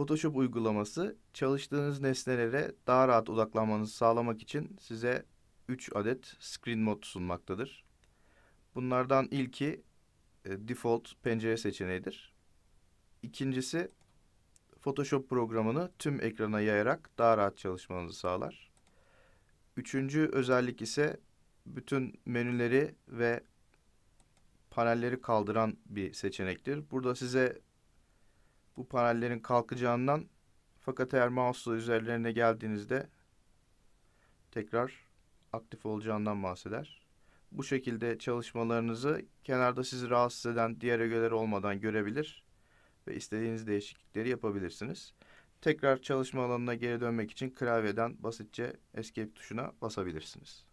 Photoshop uygulaması çalıştığınız nesnelere daha rahat odaklanmanızı sağlamak için size 3 adet screen mod sunmaktadır. Bunlardan ilki e, default pencere seçeneğidir. İkincisi Photoshop programını tüm ekrana yayarak daha rahat çalışmanızı sağlar. Üçüncü özellik ise bütün menüleri ve panelleri kaldıran bir seçenektir. Burada size bu panellerin kalkacağından fakat eğer mouse'la üzerlerine geldiğinizde tekrar aktif olacağından bahseder. Bu şekilde çalışmalarınızı kenarda sizi rahatsız eden diğer ögeler olmadan görebilir ve istediğiniz değişiklikleri yapabilirsiniz. Tekrar çalışma alanına geri dönmek için klavyeden basitçe Escape tuşuna basabilirsiniz.